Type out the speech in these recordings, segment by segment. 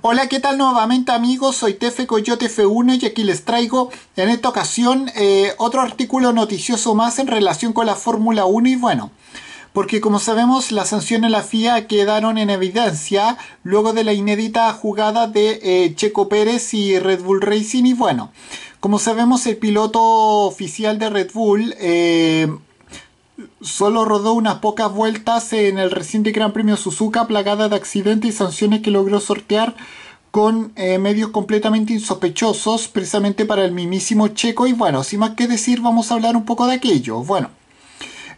Hola, ¿qué tal nuevamente amigos? Soy Tefe Coyote F1 y aquí les traigo en esta ocasión eh, otro artículo noticioso más en relación con la Fórmula 1 y bueno, porque como sabemos las sanciones de la FIA quedaron en evidencia luego de la inédita jugada de eh, Checo Pérez y Red Bull Racing y bueno, como sabemos el piloto oficial de Red Bull... Eh, Solo rodó unas pocas vueltas en el reciente Gran Premio Suzuka, plagada de accidentes y sanciones que logró sortear con eh, medios completamente insospechosos, precisamente para el mimísimo Checo. Y bueno, sin más que decir, vamos a hablar un poco de aquello. Bueno,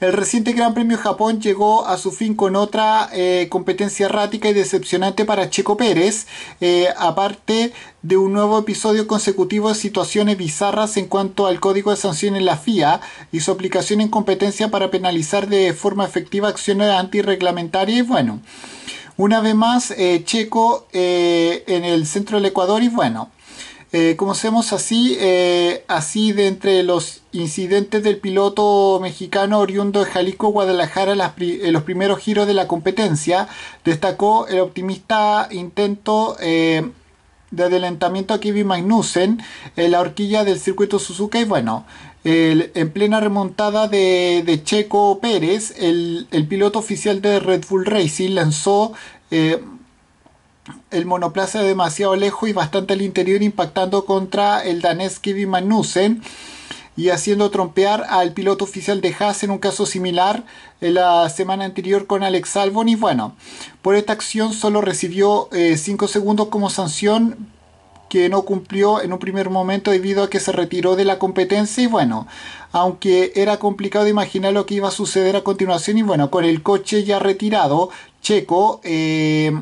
el reciente Gran Premio Japón llegó a su fin con otra eh, competencia errática y decepcionante para Checo Pérez, eh, aparte de un nuevo episodio consecutivo de situaciones bizarras en cuanto al código de sanciones en la FIA y su aplicación en competencia para penalizar de forma efectiva acciones antirreglamentarias y bueno. Una vez más, eh, Checo en el centro del Ecuador y bueno, eh, como hacemos así, eh, así de entre los incidentes del piloto mexicano oriundo de Jalisco, Guadalajara, en eh, los primeros giros de la competencia, destacó el optimista intento de adelantamiento a Kevin Magnussen en la horquilla del circuito Suzuka y bueno, en plena remontada de, Checo Pérez, el, el, piloto oficial de Red Bull Racing lanzó el monoplaza demasiado lejos y bastante al interior impactando contra el danés Kevin Magnussen y haciendo trompear al piloto oficial de Haas en un caso similar en la semana anterior con Alex Albon y bueno, por esta acción solo recibió 5 eh, segundos como sanción que no cumplió en un primer momento debido a que se retiró de la competencia y bueno, aunque era complicado imaginar lo que iba a suceder a continuación y bueno, con el coche ya retirado, Checo eh,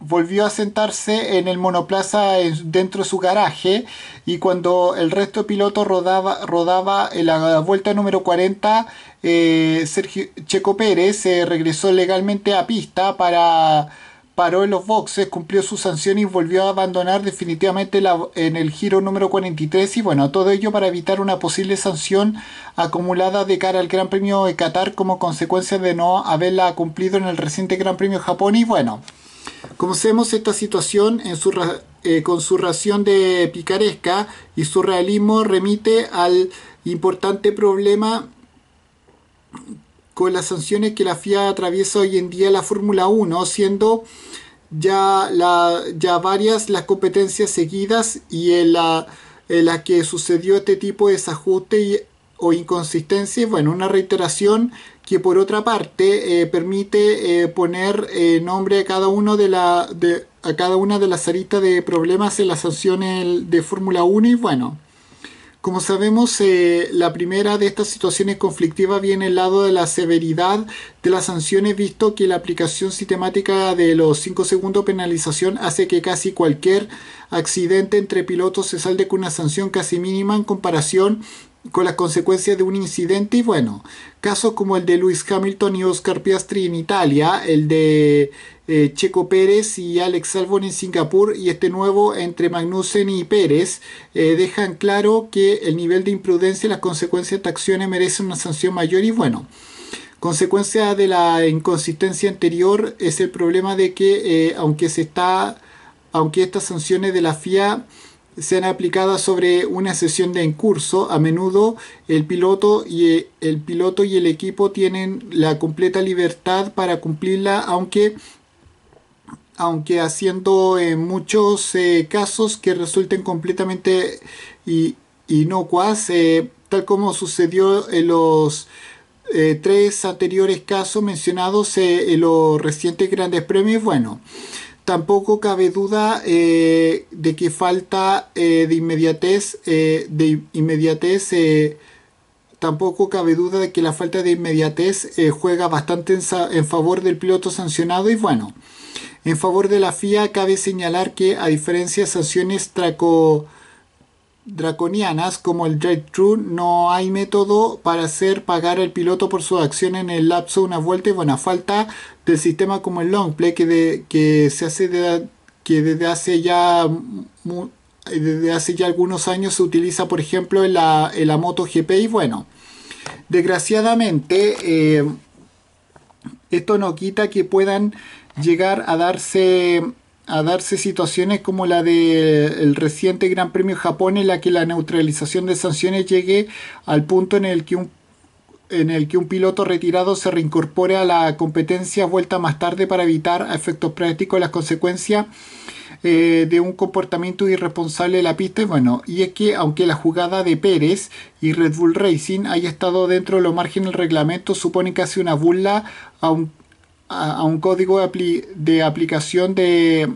volvió a sentarse en el monoplaza dentro de su garaje y cuando el resto de pilotos rodaba, rodaba en la vuelta número 40, eh, Sergio Checo Pérez se eh, regresó legalmente a pista para paró en los boxes, cumplió su sanción y volvió a abandonar definitivamente la, en el giro número 43 y bueno, todo ello para evitar una posible sanción acumulada de cara al Gran Premio de Qatar como consecuencia de no haberla cumplido en el reciente Gran Premio de Japón y bueno, Conocemos esta situación eh, con su ración de picaresca y su realismo remite al importante problema con las sanciones que la FIA atraviesa hoy en día la Fórmula 1, siendo ya, varias las competencias seguidas y en la, que sucedió este tipo de desajuste y o inconsistencias, bueno, una reiteración que por otra parte eh, permite eh, poner eh, nombre a cada uno de la a cada una de las aristas de problemas en las sanciones de Fórmula 1 y bueno, como sabemos, la primera de estas situaciones conflictivas viene el lado de la severidad de las sanciones, visto que la aplicación sistemática de los 5 segundos de penalización hace que casi cualquier accidente entre pilotos se salde con una sanción casi mínima en comparación con las consecuencias de un incidente y bueno, casos como el de Lewis Hamilton y Oscar Piastri en Italia, el de eh, Checo Pérez y Alex Albon en Singapur y este nuevo entre Magnussen y Pérez eh, dejan claro que el nivel de imprudencia y las consecuencias de acciones merecen una sanción mayor y bueno. Consecuencia de la inconsistencia anterior es el problema de que eh, aunque se está aunque estas sanciones de la FIA sean aplicadas sobre una sesión de en curso, a menudo el piloto, y eh, el piloto y el equipo tienen la completa libertad para cumplirla, aunque aunque haciendo eh, muchos eh, casos que resulten completamente inocuas, tal como sucedió en los tres anteriores casos mencionados en los recientes grandes premios. Bueno, Tampoco cabe duda eh, de que falta eh, de inmediatez, eh, de inmediatez tampoco cabe duda de que la falta de inmediatez juega bastante en, en, favor del piloto sancionado y bueno, en favor de la FIA cabe señalar que a diferencia de sanciones traco draconianas como el drive True, no hay método para hacer pagar al piloto por su acción en el lapso de una vuelta y bueno, falta del sistema como el long play que, que se hace que desde hace ya eh, desde hace ya algunos años se utiliza por ejemplo en la, Moto GP. y bueno desgraciadamente eh, esto no quita que puedan llegar a darse a darse situaciones como la del reciente Gran Premio Japón en la que la neutralización de sanciones llegue al punto en el que un en el que un piloto retirado se reincorpore a la competencia vuelta más tarde para evitar a efectos prácticos las consecuencias eh, de un comportamiento irresponsable de la pista. Y bueno, y es que aunque la jugada de Pérez y Red Bull Racing haya estado dentro de los márgenes del reglamento, supone casi una burla a un a, un código de, aplicación de,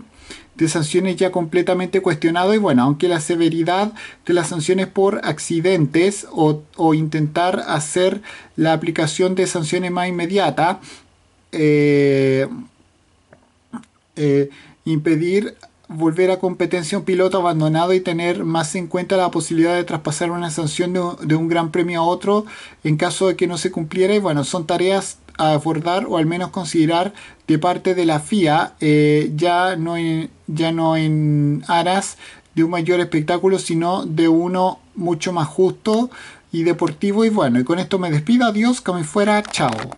sanciones ya completamente cuestionado y bueno, aunque la severidad de las sanciones por accidentes o, intentar hacer la aplicación de sanciones más inmediata, eh, eh, impedir volver a competencia un piloto abandonado y tener más en cuenta la posibilidad de traspasar una sanción de un gran premio a otro en caso de que no se cumpliera y bueno, son tareas abordar o al menos considerar de parte de la FIA, eh, ya, no en, ya no en aras de un mayor espectáculo, sino de uno mucho más justo y deportivo. Y bueno, y con esto me despido, adiós, como fuera, chao.